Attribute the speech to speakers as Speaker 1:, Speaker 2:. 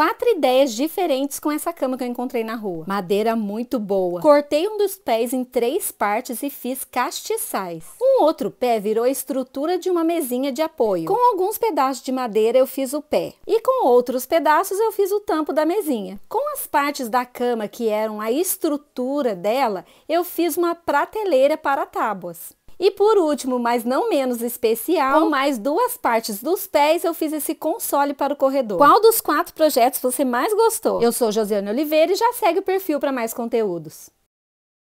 Speaker 1: quatro ideias diferentes com essa cama que eu encontrei na rua. Madeira muito boa. Cortei um dos pés em três partes e fiz castiçais. Um outro pé virou a estrutura de uma mesinha de apoio. Com alguns pedaços de madeira eu fiz o pé. E com outros pedaços eu fiz o tampo da mesinha. Com as partes da cama que eram a estrutura dela, eu fiz uma prateleira para tábuas. E por último, mas não menos especial, com mais duas partes dos pés, eu fiz esse console para o corredor. Qual dos quatro projetos você mais gostou? Eu sou Josiane Oliveira e já segue o perfil para mais conteúdos.